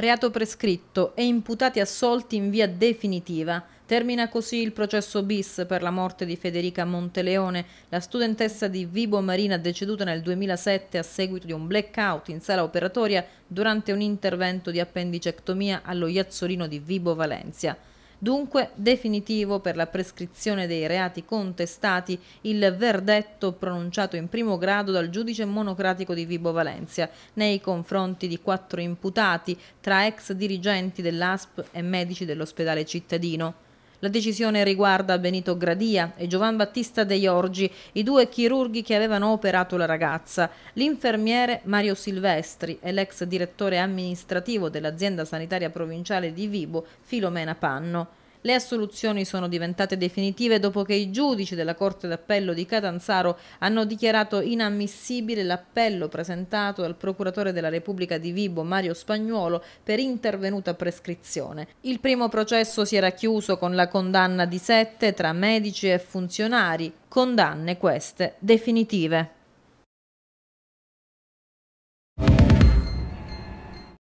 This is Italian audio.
reato prescritto e imputati assolti in via definitiva. Termina così il processo bis per la morte di Federica Monteleone, la studentessa di Vibo Marina deceduta nel 2007 a seguito di un blackout in sala operatoria durante un intervento di appendicectomia allo Iazzolino di Vibo Valencia. Dunque definitivo per la prescrizione dei reati contestati il verdetto pronunciato in primo grado dal giudice monocratico di Vibo Valencia nei confronti di quattro imputati tra ex dirigenti dell'ASP e medici dell'ospedale cittadino. La decisione riguarda Benito Gradia e Giovan Battista De Giorgi, i due chirurghi che avevano operato la ragazza, l'infermiere Mario Silvestri e l'ex direttore amministrativo dell'azienda sanitaria provinciale di Vibo, Filomena Panno. Le assoluzioni sono diventate definitive dopo che i giudici della Corte d'Appello di Catanzaro hanno dichiarato inammissibile l'appello presentato dal procuratore della Repubblica di Vibo Mario Spagnuolo per intervenuta prescrizione. Il primo processo si era chiuso con la condanna di sette tra medici e funzionari, condanne queste definitive.